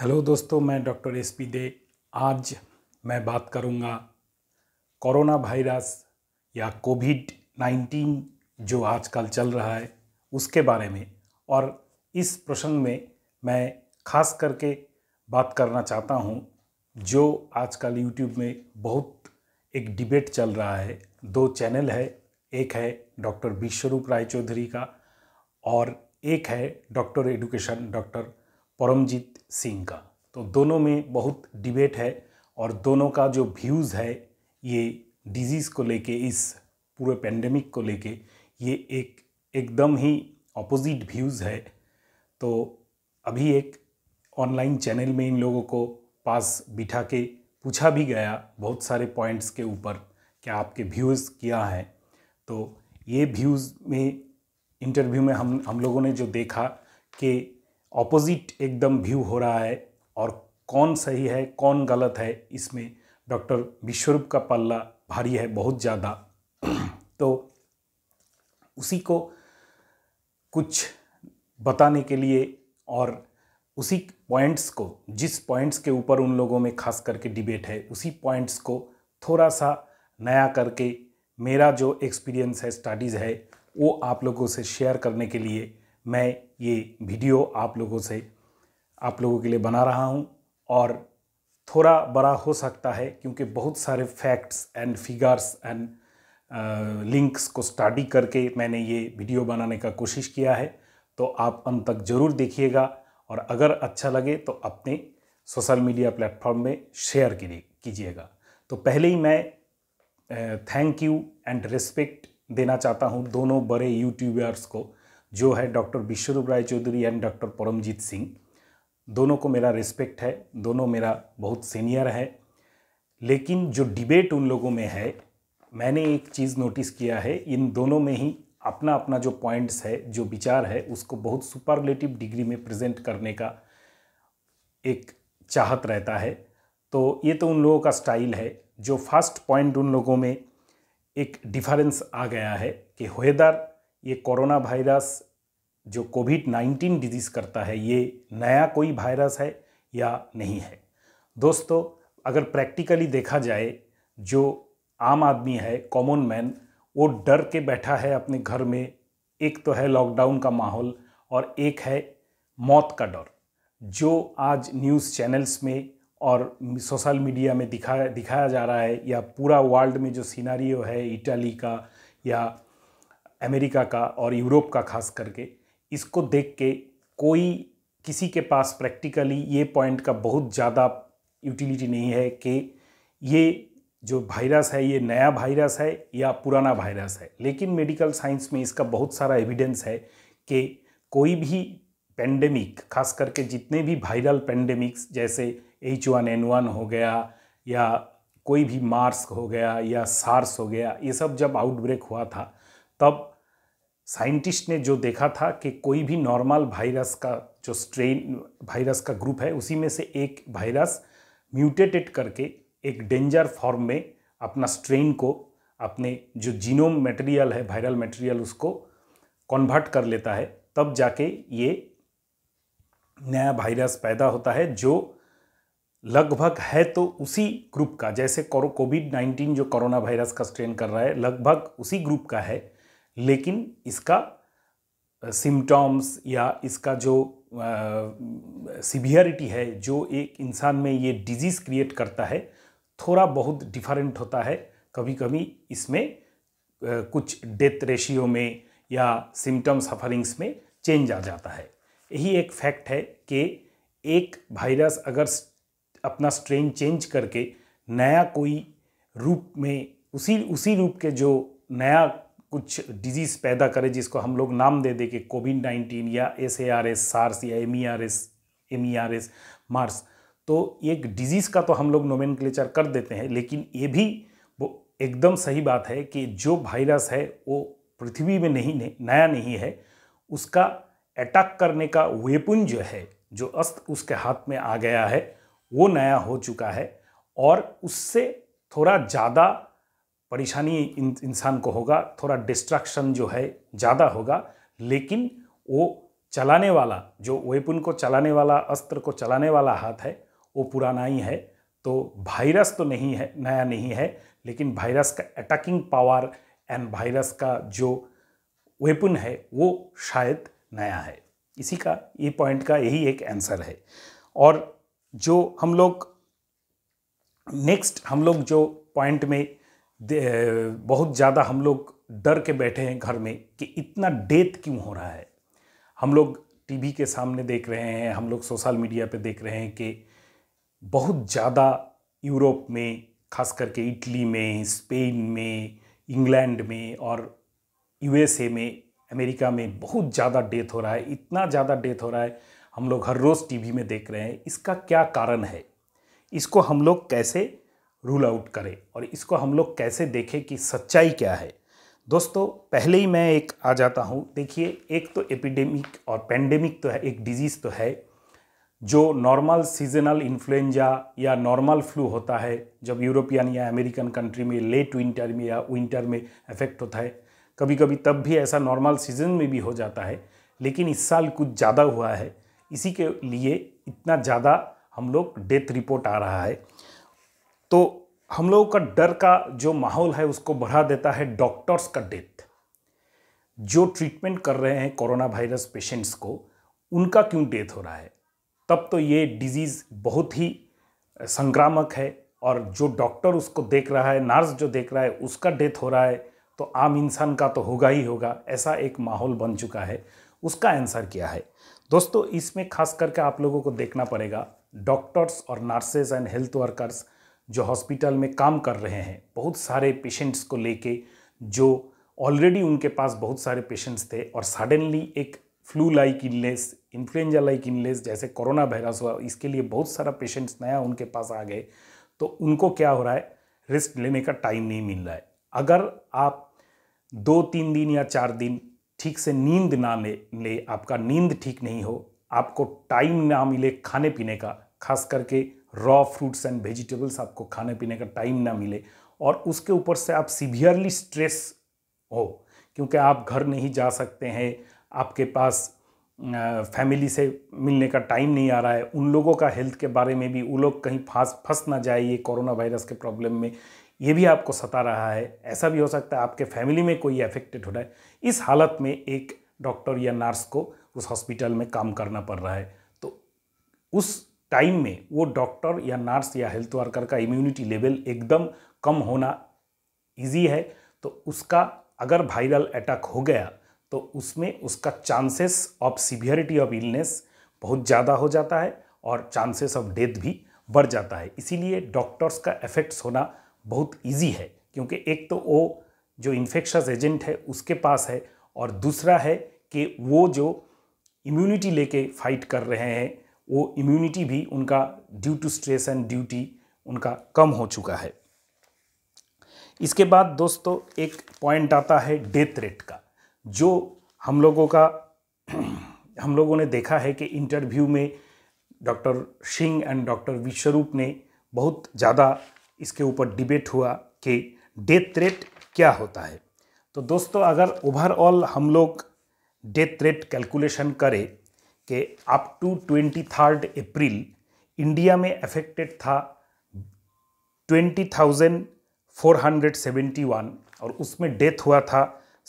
hello दोस्तों मैं doctor S P दे आज मैं बात करूंगा कोरोना वायरस या कोविड नाइन्टीन जो आजकल चल रहा है उसके बारे में और इस प्रसंग में मैं खास करके बात करना चाहता हूं जो आजकल यूट्यूब में बहुत एक डिबेट चल रहा है दो चैनल है एक है डॉक्टर विश्वरूप राय चौधरी का और एक है doctor education doctor Paramjit Singh का तो दोनों में बहुत डिबेट है और दोनों का जो व्यूज़ है ये डिजीज़ को लेके इस पूरे पेंडेमिक को लेके ये एक एकदम ही ऑपोजिट व्यूज़ है तो अभी एक ऑनलाइन चैनल में इन लोगों को पास बिठा के पूछा भी गया बहुत सारे पॉइंट्स के ऊपर क्या आपके व्यूज़ क्या हैं तो ये व्यूज़ में इंटरव्यू में हम हम लोगों ने जो देखा कि ऑपोजिट एकदम व्यू हो रहा है और कौन सही है कौन गलत है इसमें डॉक्टर विश्वरूप का पल्ला भारी है बहुत ज़्यादा तो उसी को कुछ बताने के लिए और उसी पॉइंट्स को जिस पॉइंट्स के ऊपर उन लोगों में खास करके डिबेट है उसी पॉइंट्स को थोड़ा सा नया करके मेरा जो एक्सपीरियंस है स्टडीज़ है वो आप लोगों से शेयर करने के लिए मैं ये वीडियो आप लोगों से आप लोगों के लिए बना रहा हूँ और थोड़ा बड़ा हो सकता है क्योंकि बहुत सारे facts and figures and links को स्टडी करके मैंने ये वीडियो बनाने का कोशिश किया है तो आप अंत तक ज़रूर देखिएगा और अगर अच्छा लगे तो अपने सोशल मीडिया प्लेटफॉर्म में शेयर कीजिएगा तो पहले ही मैं थैंक यू एंड रिस्पेक्ट देना चाहता हूँ दोनों बड़े यूट्यूबर्स को जो है doctor Vishwaroop Roy Chowdhury and doctor Paramjit Singh दोनों को मेरा रिस्पेक्ट है दोनों मेरा बहुत सीनियर है लेकिन जो डिबेट उन लोगों में है मैंने एक चीज़ नोटिस किया है इन दोनों में ही अपना अपना जो पॉइंट्स है जो विचार है उसको बहुत सुपरलेटिव डिग्री में प्रेजेंट करने का एक चाहत रहता है तो ये तो उन लोगों का स्टाइल है जो फर्स्ट पॉइंट उन लोगों में एक डिफरेंस आ गया है कि हुएदार ये कोरोना वायरस जो कोविड नाइन्टीन डिजीज़ करता है ये नया कोई वायरस है या नहीं है दोस्तों अगर प्रैक्टिकली देखा जाए जो आम आदमी है कॉमन मैन वो डर के बैठा है अपने घर में एक तो है लॉकडाउन का माहौल और एक है मौत का डर जो आज न्यूज़ चैनल्स में और सोशल मीडिया में दिखाया दिखाया जा रहा है या पूरा वर्ल्ड में जो सीनारियो है इटली का या अमेरिका का और यूरोप का खास करके इसको देख के कोई किसी के पास प्रैक्टिकली ये पॉइंट का बहुत ज़्यादा यूटिलिटी नहीं है कि ये जो वायरस है ये नया वायरस है या पुराना वायरस है लेकिन मेडिकल साइंस में इसका बहुत सारा एविडेंस है कि कोई भी पेंडेमिक खास करके जितने भी वायरल पेंडेमिक्स जैसे एच वन एन वन हो गया या कोई भी मार्स हो गया या सार्स हो गया ये सब जब आउटब्रेक हुआ था तब साइंटिस्ट ने जो देखा था कि कोई भी नॉर्मल वायरस का जो स्ट्रेन वायरस का ग्रुप है उसी में से एक वायरस म्यूटेटेड करके एक डेंजर फॉर्म में अपना स्ट्रेन को अपने जो जीनोम मटेरियल है वायरल मटेरियल उसको कन्वर्ट कर लेता है तब जाके ये नया वायरस पैदा होता है जो लगभग है तो उसी ग्रुप का जैसे कोविड नाइन्टीन जो कोरोना वायरस का स्ट्रेन कर रहा है लगभग उसी ग्रुप का है लेकिन इसका सिम्टॉम्स या इसका जो सिवियरिटी है जो एक इंसान में ये डिजीज़ क्रिएट करता है थोड़ा बहुत डिफरेंट होता है कभी कभी इसमें आ, कुछ डेथ रेशियो में या सिम्टम सफरिंग्स में चेंज आ जाता है यही एक फैक्ट है कि एक वायरस अगर अपना स्ट्रेन चेंज करके नया कोई रूप में उसी उसी रूप के जो नया कुछ डिजीज़ पैदा करे जिसको हम लोग नाम दे दे के कोविड नाइन्टीन या S A R S SARS या M E R S M E R S MERS तो एक डिजीज़ का तो हम लोग नोमेन कर देते हैं लेकिन ये भी वो एकदम सही बात है कि जो वायरस है वो पृथ्वी में नहीं नया नहीं है उसका अटैक करने का वेपन जो है जो अस्त्र उसके हाथ में आ गया है वो नया हो चुका है और उससे थोड़ा ज़्यादा परेशानी इन, इंसान को होगा थोड़ा डिस्ट्रैक्शन जो है ज़्यादा होगा लेकिन वो चलाने वाला जो वेपन को चलाने वाला अस्त्र को चलाने वाला हाथ है वो पुराना ही है तो वायरस तो नहीं है नया नहीं है लेकिन वायरस का अटैकिंग पावर एंड वायरस का जो वेपन है वो शायद नया है इसी का ये पॉइंट का यही एक आंसर है और जो हम लोग नेक्स्ट हम लोग जो पॉइंट में बहुत ज़्यादा हम लोग डर के बैठे हैं घर में कि इतना डेथ क्यों हो रहा है हम लोग टीवी के सामने देख रहे हैं हम लोग सोशल मीडिया पे देख रहे हैं कि बहुत ज़्यादा यूरोप में खास करके इटली में स्पेन में इंग्लैंड में और यूएसए में अमेरिका में बहुत ज़्यादा डेथ हो रहा है इतना ज़्यादा डेथ हो रहा है हम लोग हर रोज़ टीवी में देख रहे हैं इसका क्या कारण है इसको हम लोग कैसे रूल आउट करें और इसको हम लोग कैसे देखें कि सच्चाई क्या है दोस्तों पहले ही मैं एक आ जाता हूँ देखिए एक तो एपिडेमिक और पेंडेमिक तो है एक डिजीज़ तो है जो नॉर्मल सीजनल इन्फ्लुएंजा या नॉर्मल फ्लू होता है जब यूरोपियन या अमेरिकन कंट्री में लेट विंटर में या विंटर में इफेक्ट होता है कभी कभी तब भी ऐसा नॉर्मल सीजन में भी हो जाता है लेकिन इस साल कुछ ज़्यादा हुआ है इसी के लिए इतना ज़्यादा हम लोग डेथ रिपोर्ट आ रहा है तो हम लोगों का डर का जो माहौल है उसको बढ़ा देता है डॉक्टर्स का डेथ जो ट्रीटमेंट कर रहे हैं कोरोना वायरस पेशेंट्स को उनका क्यों डेथ हो रहा है तब तो ये डिजीज़ बहुत ही संक्रामक है और जो डॉक्टर उसको देख रहा है नर्स जो देख रहा है उसका डेथ हो रहा है तो आम इंसान का तो होगा ही होगा ऐसा एक माहौल बन चुका है उसका आंसर क्या है दोस्तों इसमें खास करके आप लोगों को देखना पड़ेगा डॉक्टर्स और नर्सेज एंड हेल्थ वर्कर्स जो हॉस्पिटल में काम कर रहे हैं बहुत सारे पेशेंट्स को लेके जो ऑलरेडी उनके पास बहुत सारे पेशेंट्स थे और सडनली एक फ्लू लाइक इनलेस इन्फ्लुएंजा लाइक इनलेस जैसे कोरोना वायरस हुआ इसके लिए बहुत सारा पेशेंट्स नया उनके पास आ गए तो उनको क्या हो रहा है रिस्क लेने का टाइम नहीं मिल रहा है अगर आप दो तीन दिन या चार दिन ठीक से नींद ना ले ले आपका नींद ठीक नहीं हो आपको टाइम ना मिले खाने पीने का खास करके रॉ फ्रूट्स एंड वेजिटेबल्स आपको खाने पीने का टाइम ना मिले और उसके ऊपर से आप सीवियरली स्ट्रेस हो क्योंकि आप घर नहीं जा सकते हैं आपके पास फैमिली से मिलने का टाइम नहीं आ रहा है उन लोगों का हेल्थ के बारे में भी वो लोग कहीं फंस फंस ना जाए ये कोरोना वायरस के प्रॉब्लम में ये भी आपको सता रहा है ऐसा भी हो सकता है आपके फैमिली में कोई अफेक्टेड हो रहा है इस हालत में एक डॉक्टर या नर्स को उस हॉस्पिटल में काम करना पड़ रहा है तो उस टाइम में वो डॉक्टर या नर्स या हेल्थ वर्कर का इम्यूनिटी लेवल एकदम कम होना इजी है तो उसका अगर वायरल अटैक हो गया तो उसमें उसका chances of severity of illness बहुत ज़्यादा हो जाता है और चांसेस ऑफ डेथ भी बढ़ जाता है इसीलिए डॉक्टर्स का इफेक्ट्स होना बहुत ईजी है क्योंकि एक तो वो जो इन्फेक्शस एजेंट है उसके पास है और दूसरा है कि वो जो इम्यूनिटी लेके फाइट कर रहे हैं वो इम्यूनिटी भी उनका due to stress and duty उनका कम हो चुका है इसके बाद दोस्तों एक पॉइंट आता है डेथ रेट का जो हम लोगों का हम लोगों ने देखा है कि इंटरव्यू में doctor Singh and doctor Vishwaroop ने बहुत ज़्यादा इसके ऊपर डिबेट हुआ कि डेथ रेट क्या होता है तो दोस्तों अगर ओवरऑल हम लोग डेथ रेट कैलकुलेशन करें कि up to twenty third April India में अफेक्टेड था twenty thousand four hundred seventy one और उसमें डेथ हुआ था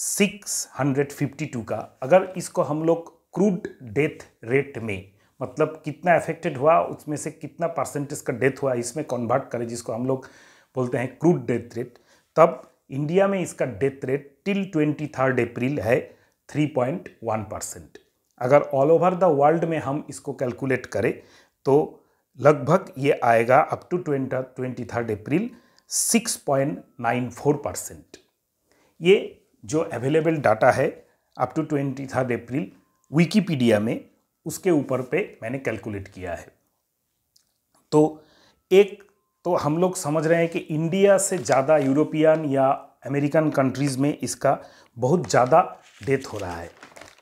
सिक्स हंड्रेड फिफ्टी टू का अगर इसको हम लोग क्रूड डेथ रेट में मतलब कितना अफेक्टेड हुआ उसमें से कितना परसेंटेज का डेथ हुआ इसमें कन्वर्ट करें जिसको हम लोग बोलते हैं क्रूड डेथ रेट तब इंडिया में इसका death rate till twenty third April है थ्री पॉइंट वन परसेंट अगर ऑल ओवर द वर्ल्ड में हम इसको कैलकुलेट करें तो लगभग ये आएगा up to twenty twenty third April six point nine four percent ये जो अवेलेबल डाटा है up to twenty third April Wikipedia में उसके ऊपर पे मैंने कैलकुलेट किया है तो एक तो हम लोग समझ रहे हैं कि इंडिया से ज़्यादा यूरोपियन या अमेरिकन कंट्रीज़ में इसका बहुत ज़्यादा डेथ हो रहा है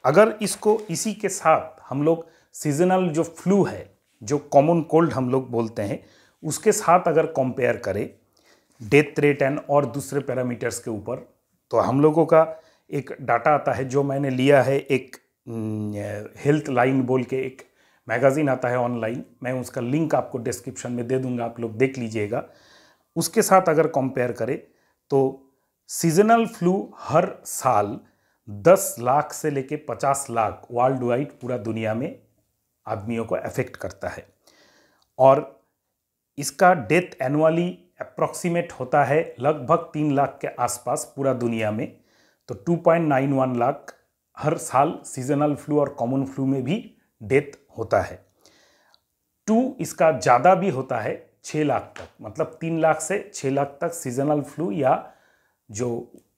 अगर इसको इसी के साथ हम लोग सीजनल जो फ्लू है जो कॉमन कोल्ड हम लोग बोलते हैं उसके साथ अगर कंपेयर करें डेथ रेट एंड और दूसरे पैरामीटर्स के ऊपर तो हम लोगों का एक डाटा आता है जो मैंने लिया है एक हेल्थ लाइन बोल के एक मैगज़ीन आता है ऑनलाइन मैं उसका लिंक आपको डिस्क्रिप्शन में दे दूंगा आप लोग देख लीजिएगा उसके साथ अगर कंपेयर करें तो सीजनल फ्लू हर साल दस लाख से लेके पचास लाख वर्ल्ड वाइड पूरा दुनिया में आदमियों को अफेक्ट करता है और इसका डेथ एनुअली अप्रॉक्सीमेट होता है लगभग तीन लाख के आसपास पूरा दुनिया में तो 2.91 लाख हर साल सीजनल फ्लू और कॉमन फ्लू में भी डेथ होता है टू इसका ज़्यादा भी होता है छः लाख तक मतलब तीन लाख से छः लाख तक सीजनल फ्लू या जो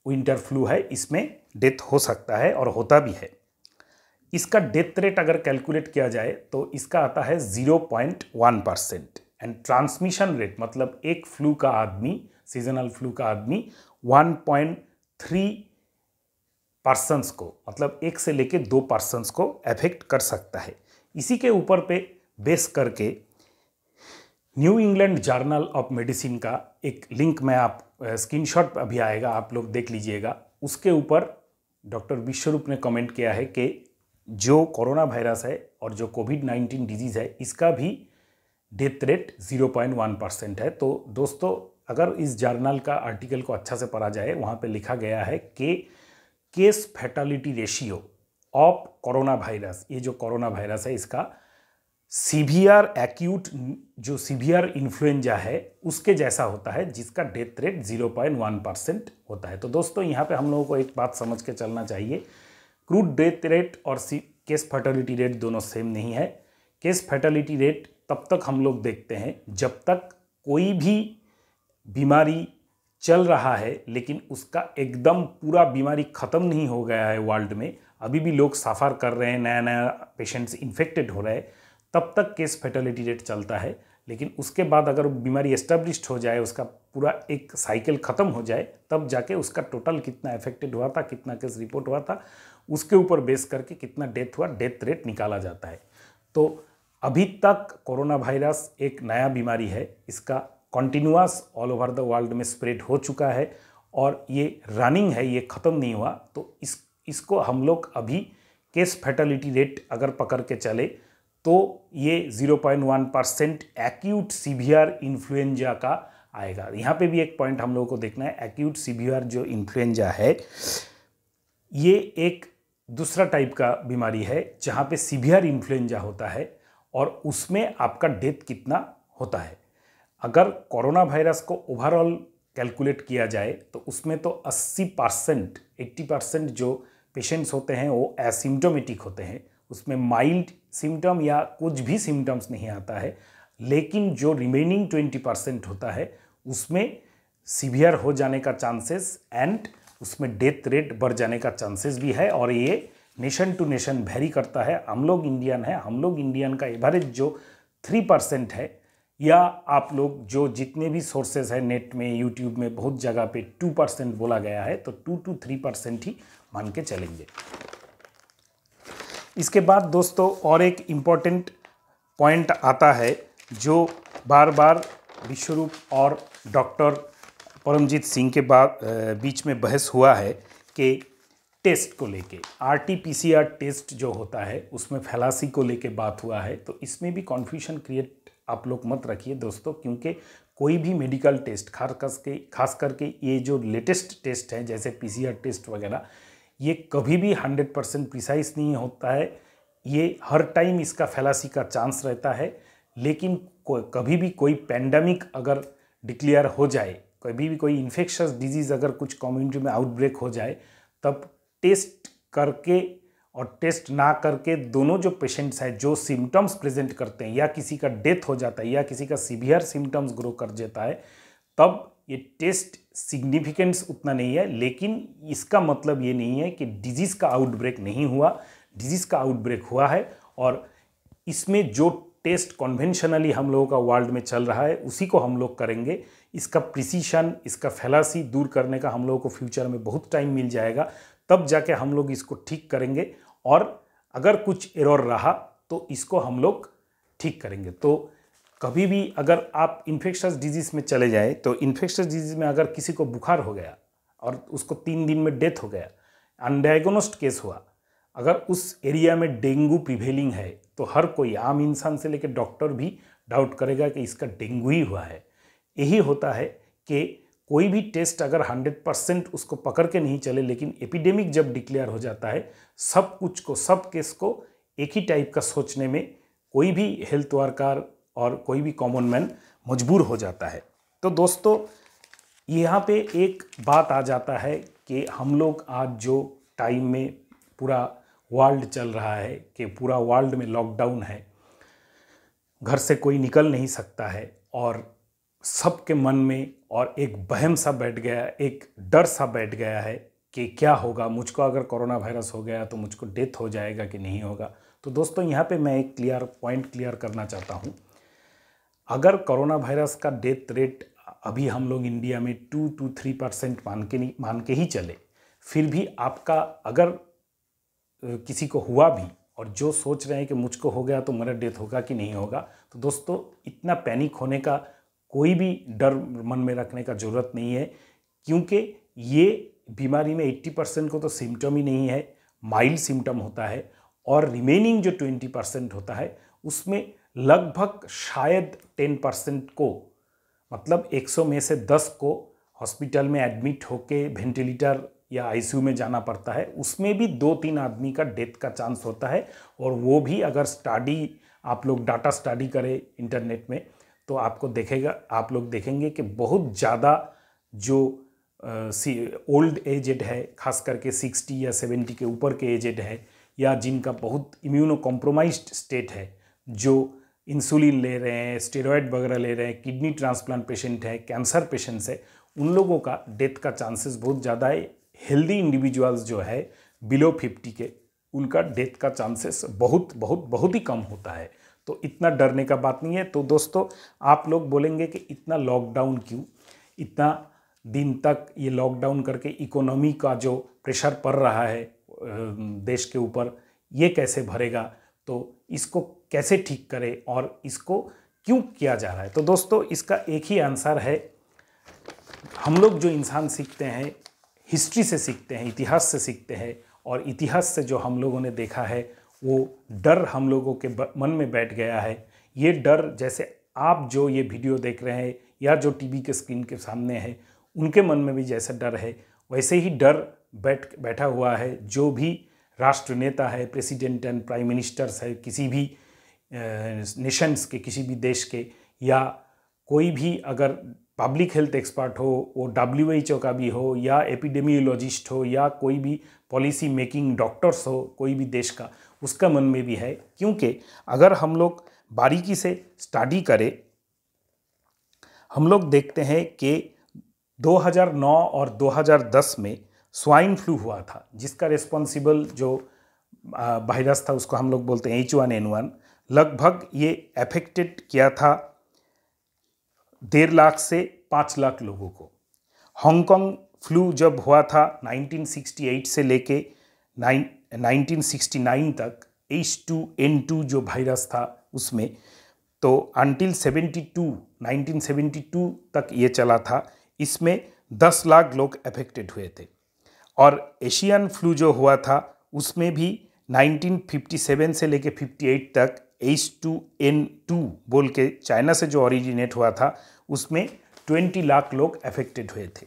विंटर फ्लू है इसमें डेथ हो सकता है और होता भी है इसका डेथ रेट अगर कैलकुलेट किया जाए तो इसका आता है 0.1 परसेंट एंड ट्रांसमिशन रेट मतलब एक फ्लू का आदमी सीजनल फ्लू का आदमी 1.3 पर्सनस को मतलब एक से लेके दो पर्सनस को अफेक्ट कर सकता है इसी के ऊपर पे बेस करके New England journal of medicine का एक लिंक मैं आप स्क्रीनशॉट अभी आएगा आप लोग देख लीजिएगा उसके ऊपर डॉक्टर विश्वरूप ने कमेंट किया है कि जो कोरोना वायरस है और जो कोविड नाइन्टीन डिजीज़ है इसका भी death rate zero point one percent है तो दोस्तों अगर इस जर्नल का आर्टिकल को अच्छा से पढ़ा जाए वहाँ पे लिखा गया है कि case fatality ratio of corona virus ये जो कोरोना वायरस है इसका सीवियर एक्यूट जो सीवियर इन्फ्लुएंजा है उसके जैसा होता है जिसका डेथ रेट 0.1 परसेंट होता है तो दोस्तों यहाँ पे हम लोगों को एक बात समझ के चलना चाहिए क्रूड डेथ रेट और केस फर्टिलिटी रेट दोनों सेम नहीं है केस फर्टिलिटी रेट तब तक हम लोग देखते हैं जब तक कोई भी बीमारी चल रहा है लेकिन उसका एकदम पूरा बीमारी ख़त्म नहीं हो गया है वर्ल्ड में अभी भी लोग सफ़र कर रहे हैं नया नया पेशेंट्स इन्फेक्टेड हो रहे हैं तब तक केस फैटलिटी रेट चलता है लेकिन उसके बाद अगर बीमारी एस्टेब्लिश हो जाए उसका पूरा एक साइकिल ख़त्म हो जाए तब जाके उसका टोटल कितना इफेक्टेड हुआ था कितना केस रिपोर्ट हुआ था उसके ऊपर बेस करके कितना डेथ हुआ डेथ रेट निकाला जाता है तो अभी तक कोरोना वायरस एक नया बीमारी है इसका continuous all over the world में स्प्रेड हो चुका है और ये रनिंग है ये ख़त्म नहीं हुआ तो इस इसको हम लोग अभी केस फैटलिटी रेट अगर पकड़ के चले तो ये 0.1 परसेंट एक्यूट सीवियर इन्फ्लुएंजा का आएगा यहाँ पे भी एक पॉइंट हम लोगों को देखना है एक्यूट सीवियर जो इन्फ्लुएंजा है ये एक दूसरा टाइप का बीमारी है जहाँ पे सीवियर इन्फ्लुएंजा होता है और उसमें आपका डेथ कितना होता है अगर कोरोना वायरस को ओवरऑल कैलकुलेट किया जाए तो उसमें तो 80 परसेंट एट्टी परसेंट जो पेशेंट्स होते हैं वो एसिम्टोमेटिक होते हैं उसमें माइल्ड सिम्टम या कुछ भी सिम्टम्स नहीं आता है लेकिन जो रिमेनिंग ट्वेंटी परसेंट होता है उसमें सीवियर हो जाने का चांसेस एंड उसमें डेथ रेट बढ़ जाने का चांसेस भी है और ये नेशन टू नेशन वेरी करता है हम लोग इंडियन है हम लोग इंडियन का एवरेज जो थ्री परसेंट है या आप लोग जो जितने भी सोर्सेज हैं नेट में यूट्यूब में बहुत जगह पे टू परसेंट बोला गया है तो टू टू थ्री परसेंट ही मान के चलेंगे इसके बाद दोस्तों और एक इम्पॉर्टेंट पॉइंट आता है जो बार बार विश्वरूप और डॉक्टर परमजीत सिंह के बाद बीच में बहस हुआ है कि टेस्ट को लेके आरटीपीसीआर टेस्ट जो होता है उसमें फैलासी को लेके बात हुआ है तो इसमें भी कॉन्फ्यूशन क्रिएट आप लोग मत रखिए दोस्तों क्योंकि कोई भी मेडिकल टेस्ट खास करके खास करके ये जो लेटेस्ट टेस्ट हैं जैसे पीसीआर टेस्ट वगैरह ये कभी भी हंड्रेड परसेंट प्रिसाइस नहीं होता है ये हर टाइम इसका फैलासी का चांस रहता है लेकिन कभी भी कोई पैंडमिक अगर डिक्लेयर हो जाए कभी भी कोई इन्फेक्शस डिजीज़ अगर कुछ कम्युनिटी में आउटब्रेक हो जाए तब टेस्ट करके और टेस्ट ना करके दोनों जो पेशेंट्स हैं जो सिम्टम्स प्रेजेंट करते हैं या किसी का डेथ हो जाता है या किसी का सीवियर सिम्टम्स ग्रो कर देता है तब ये टेस्ट सिग्निफिकेंस उतना नहीं है लेकिन इसका मतलब ये नहीं है कि डिजीज़ का आउटब्रेक नहीं हुआ डिजीज़ का आउटब्रेक हुआ है और इसमें जो टेस्ट कॉन्वेंशनली हम लोगों का वर्ल्ड में चल रहा है उसी को हम लोग करेंगे इसका प्रिसीशन इसका फैलासी दूर करने का हम लोगों को फ्यूचर में बहुत टाइम मिल जाएगा तब जाके हम लोग इसको ठीक करेंगे और अगर कुछ एरर रहा तो इसको हम लोग ठीक करेंगे तो कभी भी अगर आप इन्फेक्शस डिजीज़ में चले जाएँ तो इन्फेक्शस डिजीज़ में अगर किसी को बुखार हो गया और उसको तीन दिन में डेथ हो गया अनडायग्नोस्ड केस हुआ अगर उस एरिया में डेंगू प्रिवेलिंग है तो हर कोई आम इंसान से लेकर डॉक्टर भी डाउट करेगा कि इसका डेंगू ही हुआ है यही होता है कि कोई भी टेस्ट अगर 100 परसेंट उसको पकड़ के नहीं चले लेकिन एपिडेमिक जब डिक्लेयर हो जाता है सब कुछ को सब केस को एक ही टाइप का सोचने में कोई भी हेल्थ वर्कर और कोई भी कॉमन मैन मजबूर हो जाता है तो दोस्तों यहाँ पे एक बात आ जाता है कि हम लोग आज जो टाइम में पूरा वर्ल्ड चल रहा है कि पूरा वर्ल्ड में लॉकडाउन है घर से कोई निकल नहीं सकता है और सबके मन में और एक बहम सा बैठ गया एक डर सा बैठ गया है कि क्या होगा मुझको अगर कोरोना वायरस हो गया तो मुझको डेथ हो जाएगा कि नहीं होगा तो दोस्तों यहाँ पे मैं एक क्लियर पॉइंट क्लियर करना चाहता हूँ अगर कोरोना वायरस का डेथ रेट अभी हम लोग इंडिया में टू टू थ्री परसेंट मान के नहीं मान के ही चले फिर भी आपका अगर किसी को हुआ भी और जो सोच रहे हैं कि मुझको हो गया तो मेरा डेथ होगा कि नहीं होगा तो दोस्तों इतना पैनिक होने का कोई भी डर मन में रखने का ज़रूरत नहीं है क्योंकि ये बीमारी में 80 परसेंट को तो सिम्टम ही नहीं है माइल्ड सिम्टम होता है और रिमेनिंग जो 20 परसेंट होता है उसमें लगभग शायद टेन परसेंट को मतलब एक सौ में से दस को हॉस्पिटल में एडमिट होके वेंटिलेटर या आईसीयू में जाना पड़ता है उसमें भी दो तीन आदमी का डेथ का चांस होता है और वो भी अगर स्टडी आप लोग डाटा स्टडी करें इंटरनेट में तो आपको देखेगा आप लोग देखेंगे कि बहुत ज़्यादा जो सी ओल्ड एजेड है खास करके सिक्सटी या सेवेंटी के ऊपर के एजेड है या जिनका बहुत इम्यूनो कॉम्प्रोमाइज स्टेट है जो इंसुलिन ले रहे हैं स्टेरॉयड वगैरह ले रहे हैं किडनी ट्रांसप्लांट पेशेंट है कैंसर पेशेंट्स है उन लोगों का डेथ का चांसेस बहुत ज़्यादा है हेल्दी इंडिविजुअल्स जो है बिलो फिफ्टी के उनका डेथ का चांसेस बहुत बहुत बहुत ही कम होता है तो इतना डरने का बात नहीं है तो दोस्तों आप लोग बोलेंगे कि इतना लॉकडाउन क्यों इतना दिन तक ये लॉकडाउन करके इकोनॉमी का जो प्रेशर पड़ रहा है देश के ऊपर ये कैसे भरेगा तो इसको कैसे ठीक करें और इसको क्यों किया जा रहा है तो दोस्तों इसका एक ही आंसर है हम लोग जो इंसान सीखते हैं हिस्ट्री से सीखते हैं इतिहास से सीखते हैं और इतिहास से जो हम लोगों ने देखा है वो डर हम लोगों के मन में बैठ गया है ये डर जैसे आप जो ये वीडियो देख रहे हैं या जो टीवी के स्क्रीन के सामने है उनके मन में भी जैसा डर है वैसे ही डर बैठ बैठा हुआ है जो भी राष्ट्र नेता है प्रेसिडेंट एंड प्राइम मिनिस्टर्स है किसी भी नेशंस के किसी भी देश के या कोई भी अगर पब्लिक हेल्थ एक्सपर्ट हो वो डब्ल्यू एच ओ का भी हो या एपिडेमियोलॉजिस्ट हो या कोई भी पॉलिसी मेकिंग डॉक्टर्स हो कोई भी देश का उसका मन में भी है क्योंकि अगर हम लोग बारीकी से स्टडी करें हम लोग देखते हैं कि 2009 और 2010 में स्वाइन फ्लू हुआ था जिसका रिस्पॉन्सिबल जो वायरस था उसको हम लोग बोलते हैं एच वन एन वन लगभग ये अफेक्टेड किया था डेढ़ लाख से पाँच लाख लोगों को हांगकांग फ्लू जब हुआ था 1968 से लेके 1969 तक एच टू एन टू जो वायरस था उसमें तो अनटिल 72 1972 तक ये चला था इसमें 10 लाख लोग अफेक्टेड हुए थे और एशियन फ्लू जो हुआ था उसमें भी 1957 से लेके 58 तक एच टू एन टू बोल के चाइना से जो ओरिजिनेट हुआ था उसमें 20 लाख लोग अफेक्टेड हुए थे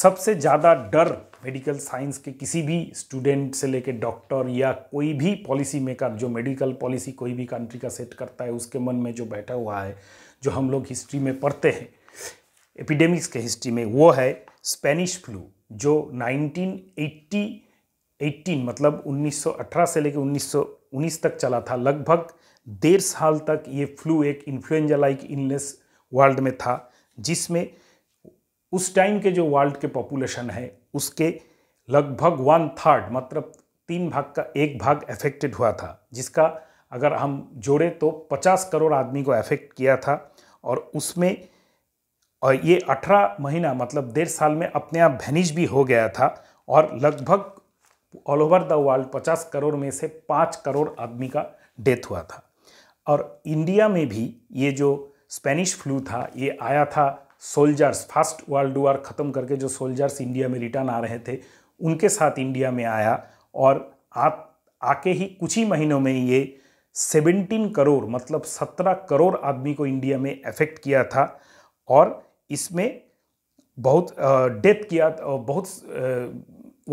सबसे ज़्यादा डर मेडिकल साइंस के किसी भी स्टूडेंट से लेकर डॉक्टर या कोई भी पॉलिसी मेकर जो मेडिकल पॉलिसी कोई भी कंट्री का सेट करता है उसके मन में जो बैठा हुआ है जो हम लोग हिस्ट्री में पढ़ते हैं एपिडेमिक्स के हिस्ट्री में वो है स्पेनिश फ्लू जो 1980 18 मतलब 1918 से लेकर 1919 तक चला था लगभग डेढ़ साल तक ये फ्लू एक इन्फ्लुएंजा लाइक इलनेस वर्ल्ड में था जिसमें उस टाइम के जो वर्ल्ड के पॉपुलेशन है उसके लगभग वन थर्ड मतलब तीन भाग का एक भाग अफेक्टेड हुआ था जिसका अगर हम जोड़े तो 50 करोड़ आदमी को अफेक्ट किया था और उसमें और ये 18 महीना मतलब डेढ़ साल में अपने आप भैनिज भी हो गया था और लगभग all over the world 50 crore में से 5 करोड़ आदमी का डेथ हुआ था और इंडिया में भी ये जो स्पेनिश फ्लू था ये आया था सोल्जर्स फर्स्ट वर्ल्ड वॉर ख़त्म करके जो सोल्जर्स इंडिया में रिटर्न आ रहे थे उनके साथ इंडिया में आया और आ, आके ही कुछ ही महीनों में ये 17 करोड़ मतलब 17 करोड़ आदमी को इंडिया में अफेक्ट किया था और इसमें बहुत डेथ किया बहुत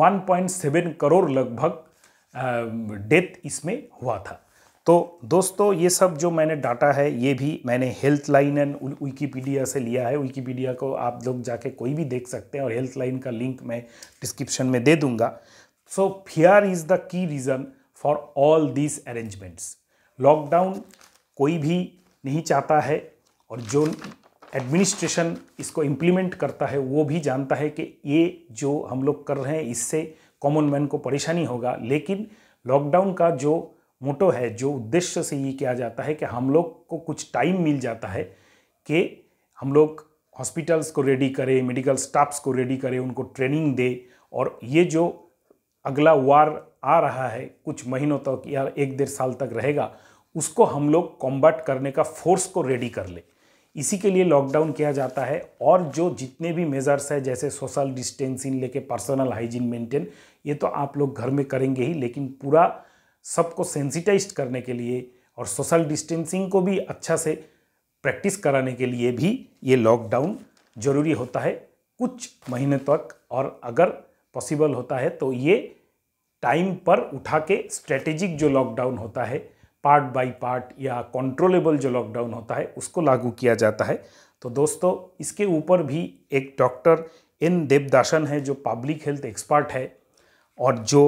वन पॉइंट सेवन करोड़ लगभग डेथ इसमें हुआ था तो दोस्तों ये सब जो मैंने डाटा है ये भी मैंने हेल्थ लाइन एंड विकीपीडिया से लिया है विकीपीडिया को आप लोग जाके कोई भी देख सकते हैं और हेल्थ लाइन का लिंक मैं डिस्क्रिप्शन में दे दूंगा so fear is the key reason for all these arrangements lockdown कोई भी नहीं चाहता है और जो एडमिनिस्ट्रेशन इसको इम्प्लीमेंट करता है वो भी जानता है कि ये जो हम लोग कर रहे हैं इससे कॉमन मैन को परेशानी होगा लेकिन लॉकडाउन का जो मोटो है जो उद्देश्य से ये किया जाता है कि हम लोग को कुछ टाइम मिल जाता है कि हम लोग हॉस्पिटल्स को रेडी करें मेडिकल स्टाफ्स को रेडी करें उनको ट्रेनिंग दे और ये जो अगला वार आ रहा है कुछ महीनों तक या एक डेढ़ साल तक रहेगा उसको हम लोग कॉम्बैट करने का फोर्स को रेडी कर ले इसी के लिए लॉकडाउन किया जाता है और जो जितने भी मेज़र्स है जैसे सोशल डिस्टेंसिंग लेके पर्सनल हाइजीन मेंटेन ये तो आप लोग घर में करेंगे ही लेकिन पूरा सबको सेंसिटाइज करने के लिए और सोशल डिस्टेंसिंग को भी अच्छा से प्रैक्टिस कराने के लिए भी ये लॉकडाउन ज़रूरी होता है कुछ महीने तक और अगर पॉसिबल होता है तो ये टाइम पर उठा के स्ट्रेटेजिक जो लॉकडाउन होता है पार्ट बाय पार्ट या कंट्रोलेबल जो लॉकडाउन होता है उसको लागू किया जाता है तो दोस्तों इसके ऊपर भी एक डॉक्टर एन देवदासन है जो पब्लिक हेल्थ एक्सपर्ट है और जो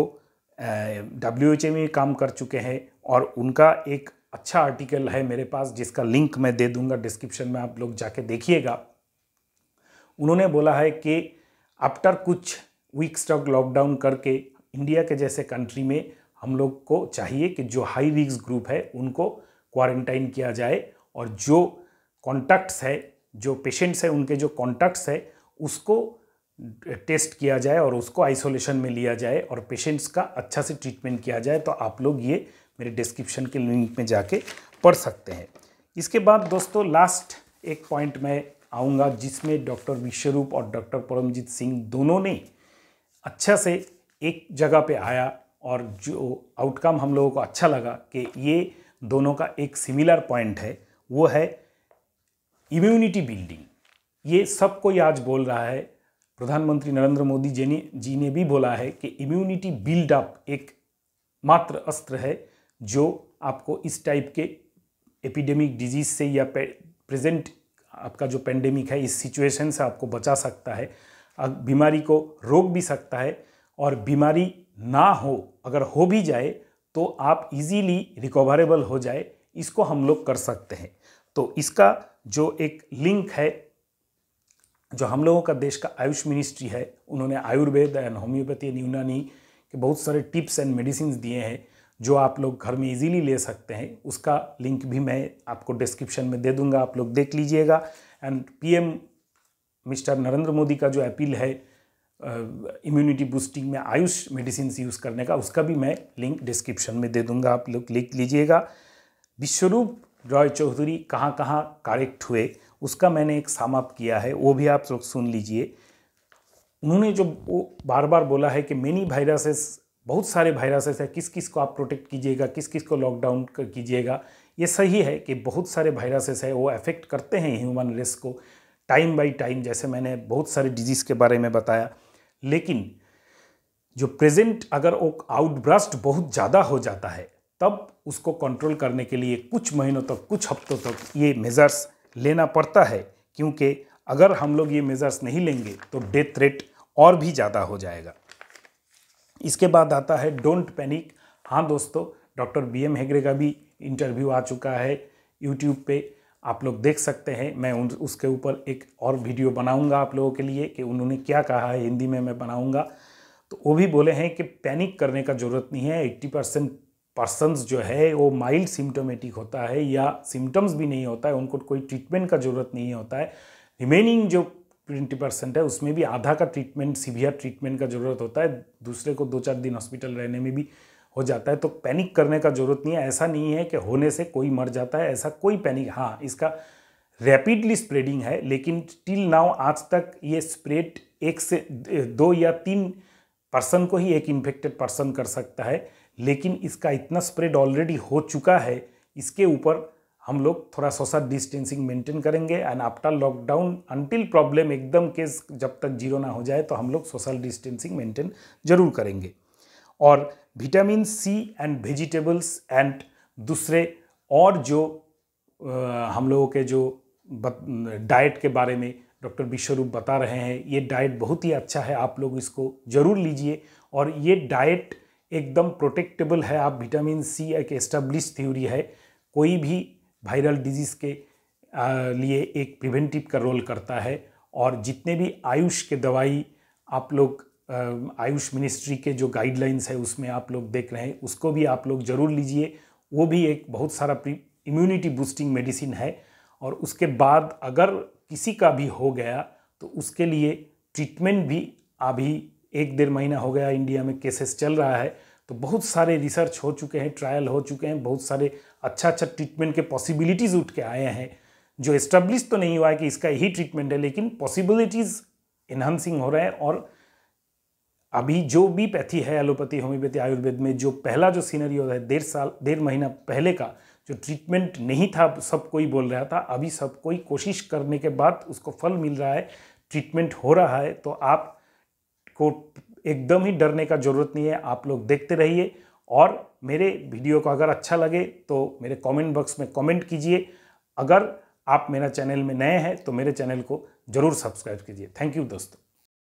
डब्ल्यू एच में काम कर चुके हैं और उनका एक अच्छा आर्टिकल है मेरे पास जिसका लिंक मैं दे दूंगा डिस्क्रिप्शन में आप लोग जाके देखिएगा उन्होंने बोला है कि आफ्टर कुछ वीक्स तक लॉकडाउन करके इंडिया के जैसे कंट्री में हम लोग को चाहिए कि जो हाई रिक्स ग्रुप है उनको क्वारंटाइन किया जाए और जो कॉन्टैक्ट्स है जो पेशेंट्स है उनके जो कॉन्टैक्ट्स है उसको टेस्ट किया जाए और उसको आइसोलेशन में लिया जाए और पेशेंट्स का अच्छा से ट्रीटमेंट किया जाए तो आप लोग ये मेरे डिस्क्रिप्शन के लिंक में जाके पढ़ सकते हैं इसके बाद दोस्तों लास्ट एक पॉइंट मैं आऊँगा जिसमें डॉक्टर विश्वरूप और डॉक्टर परमजीत सिंह दोनों ने अच्छा से एक जगह पे आया और जो आउटकम हम लोगों को अच्छा लगा कि ये दोनों का एक सिमिलर पॉइंट है वो है इम्यूनिटी बिल्डिंग ये सबको आज बोल रहा है प्रधानमंत्री नरेंद्र मोदी जी ने जी ने भी बोला है कि इम्यूनिटी बिल्डअप एक मात्र अस्त्र है जो आपको इस टाइप के एपिडेमिक डिजीज से या प्रेजेंट आपका जो पेंडेमिक है इस सिचुएशन से आपको बचा सकता है बीमारी को रोक भी सकता है और बीमारी ना हो अगर हो भी जाए तो आप इजीली रिकवरेबल हो जाए इसको हम लोग कर सकते हैं तो इसका जो एक लिंक है जो हम लोगों का देश का आयुष मिनिस्ट्री है उन्होंने आयुर्वेद एंड होम्योपैथी एंड यूनानी के बहुत सारे टिप्स एंड मेडिसिन दिए हैं जो आप लोग घर में इजीली ले सकते हैं उसका लिंक भी मैं आपको डिस्क्रिप्शन में दे दूंगा आप लोग देख लीजिएगा and PM mister Narendra Modi का जो अपील है इम्यूनिटी बूस्टिंग में आयुष मेडिसिन यूज़ करने का उसका भी मैं लिंक डिस्क्रिप्शन में दे दूंगा आप लोग लिख लीजिएगा विश्वरूप रॉय चौधरी कहाँ कहाँ कारेक्ट हुए उसका मैंने एक सामअप किया है वो भी आप लोग सुन लीजिए उन्होंने जो वो बार बार बोला है कि मेनी वायरसेस बहुत सारे वायरसेस है किस किस को आप प्रोटेक्ट कीजिएगा किस किस को लॉकडाउन कीजिएगा ये सही है कि बहुत सारे वायरसेस है वो अफेक्ट करते हैं ह्यूमन रेस को टाइम बाई टाइम जैसे मैंने बहुत सारे डिजीज़ के बारे में बताया लेकिन जो प्रेजेंट अगर वो आउटब्रस्ट बहुत ज़्यादा हो जाता है तब उसको कंट्रोल करने के लिए कुछ महीनों तक कुछ हफ्तों तक ये मेज़र्स लेना पड़ता है क्योंकि अगर हम लोग ये मेज़र्स नहीं लेंगे तो डेथ रेट और भी ज़्यादा हो जाएगा इसके बाद आता है डोंट पैनिक हाँ दोस्तों डॉक्टर बी एम हेगरे का भी इंटरव्यू आ चुका है यूट्यूब पर आप लोग देख सकते हैं मैं उन उसके ऊपर एक और वीडियो बनाऊंगा आप लोगों के लिए कि उन्होंने क्या कहा है हिंदी में मैं बनाऊंगा तो वो भी बोले हैं कि पैनिक करने का ज़रूरत नहीं है एट्टी परसेंट पर्सनस जो है वो माइल्ड सिम्टोमेटिक होता है या सिम्टम्स भी नहीं होता है उनको कोई ट्रीटमेंट का ज़रूरत नहीं होता है रिमेनिंग जो ट्वेंटी परसेंट है उसमें भी आधा का ट्रीटमेंट सीवियर ट्रीटमेंट का ज़रूरत होता है दूसरे को दो चार दिन हॉस्पिटल रहने में भी हो जाता है तो पैनिक करने का ज़रूरत नहीं है ऐसा नहीं है कि होने से कोई मर जाता है ऐसा कोई पैनिक हाँ इसका रैपिडली स्प्रेडिंग है लेकिन टिल नाउ आज तक ये स्प्रेड एक से दो या तीन पर्सन को ही एक इन्फेक्टेड पर्सन कर सकता है लेकिन इसका इतना स्प्रेड ऑलरेडी हो चुका है इसके ऊपर हम लोग थोड़ा सोशल डिस्टेंसिंग मेंटेन करेंगे and after lockdown until problem एकदम केस जब तक जीरो ना हो जाए तो हम लोग सोशल डिस्टेंसिंग मेंटेन जरूर करेंगे और vitamin C and vegetables and दूसरे और जो आ, हम लोगों के जो डाइट के बारे में डॉक्टर विश्वरूप बता रहे हैं ये डाइट बहुत ही अच्छा है आप लोग इसको ज़रूर लीजिए और ये डाइट एकदम प्रोटेक्टेबल है आप विटामिन सी एक एस्टेब्लिश थ्योरी है कोई भी वायरल डिजीज़ के लिए एक प्रिवेंटिव का रोल करता है और जितने भी आयुष के दवाई आप लोग आयुष मिनिस्ट्री के जो गाइडलाइंस है उसमें आप लोग देख रहे हैं उसको भी आप लोग ज़रूर लीजिए वो भी एक बहुत सारा इम्यूनिटी बूस्टिंग मेडिसिन है और उसके बाद अगर किसी का भी हो गया तो उसके लिए ट्रीटमेंट भी अभी एक डेढ़ महीना हो गया इंडिया में केसेस चल रहा है तो बहुत सारे रिसर्च हो चुके हैं ट्रायल हो चुके हैं बहुत सारे अच्छा अच्छा ट्रीटमेंट के पॉसिबिलिटीज़ उठ के आए हैं जो एस्टेब्लिश तो नहीं हुआ है कि इसका यही ट्रीटमेंट है लेकिन पॉसिबिलिटीज़ इन्हांसिंग हो रहे हैं और अभी जो भी पैथी है एलोपैथी होम्योपैथी आयुर्वेद में जो पहला जो सीनरी होता है डेढ़ साल डेढ़ महीना पहले का जो ट्रीटमेंट नहीं था सब कोई बोल रहा था अभी सब कोई कोशिश करने के बाद उसको फल मिल रहा है ट्रीटमेंट हो रहा है तो आप को एकदम ही डरने का ज़रूरत नहीं है आप लोग देखते रहिए और मेरे वीडियो को अगर अच्छा लगे तो मेरे कमेंट बॉक्स में कमेंट कीजिए अगर आप मेरा चैनल में नए हैं तो मेरे चैनल को ज़रूर सब्सक्राइब कीजिए थैंक यू दोस्तों